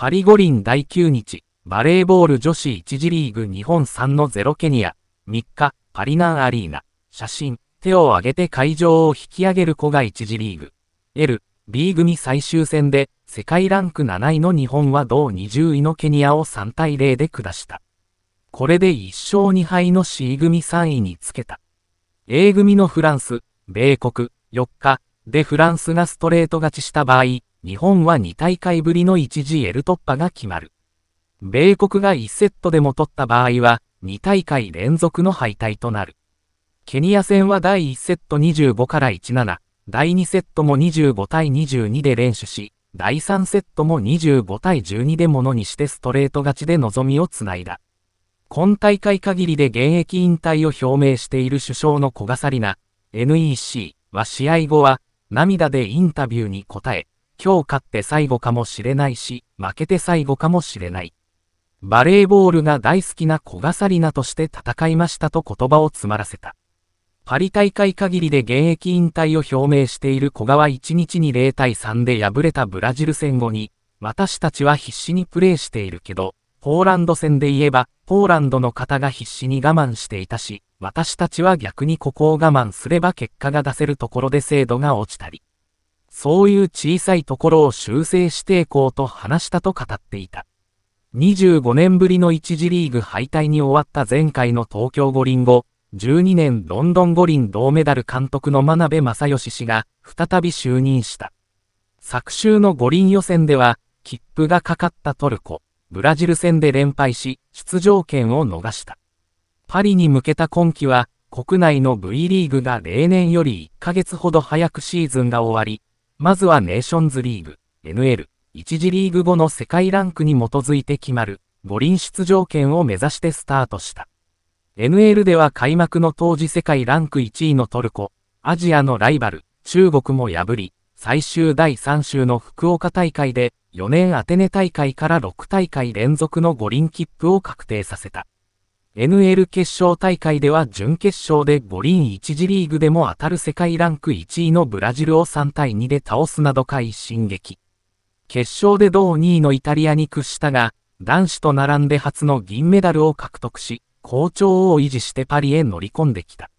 パリ五輪第9日、バレーボール女子1次リーグ日本3の0ケニア、3日、パリナンアリーナ、写真、手を挙げて会場を引き上げる子が1次リーグ。L、B 組最終戦で、世界ランク7位の日本は同20位のケニアを3対0で下した。これで1勝2敗の C 組3位につけた。A 組のフランス、米国、4日でフランスがストレート勝ちした場合、日本は2大会ぶりの 1GL 突破が決まる。米国が1セットでも取った場合は、2大会連続の敗退となる。ケニア戦は第1セット25から17、第2セットも25対22で連取し、第3セットも25対12でものにしてストレート勝ちで望みをつないだ。今大会限りで現役引退を表明している首相の小笠里奈 NEC は試合後は涙でインタビューに答え、今日勝って最後かもしれないし、負けて最後かもしれない。バレーボールが大好きな小笠里奈として戦いましたと言葉を詰まらせた。パリ大会限りで現役引退を表明している小川1日に0対3で敗れたブラジル戦後に、私たちは必死にプレーしているけど、ポーランド戦で言えば、ポーランドの方が必死に我慢していたし、私たちは逆にここを我慢すれば結果が出せるところで精度が落ちたり。そういう小さいところを修正していこうと話したと語っていた。25年ぶりの一次リーグ敗退に終わった前回の東京五輪後、12年ロンドン五輪銅メダル監督の真鍋正義氏が再び就任した。昨週の五輪予選では、切符がかかったトルコ、ブラジル戦で連敗し、出場権を逃した。パリに向けた今季は、国内の V リーグが例年より1ヶ月ほど早くシーズンが終わり、まずはネーションズリーグ、NL、1次リーグ後の世界ランクに基づいて決まる、五輪出場権を目指してスタートした。NL では開幕の当時世界ランク1位のトルコ、アジアのライバル、中国も破り、最終第3週の福岡大会で、4年アテネ大会から6大会連続の五輪切符を確定させた。NL 決勝大会では準決勝で五輪一次リーグでも当たる世界ランク1位のブラジルを3対2で倒すなど快進撃。決勝で同2位のイタリアに屈したが、男子と並んで初の銀メダルを獲得し、好調を維持してパリへ乗り込んできた。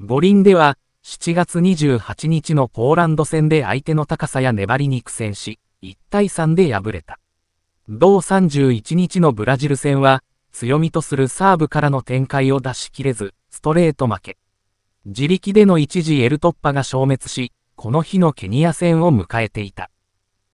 五輪では、7月28日のポーランド戦で相手の高さや粘りに苦戦し、1対3で敗れた。同31日のブラジル戦は、強みとするサーブからの展開を出し切れず、ストレート負け。自力での一時 L 突破が消滅し、この日のケニア戦を迎えていた。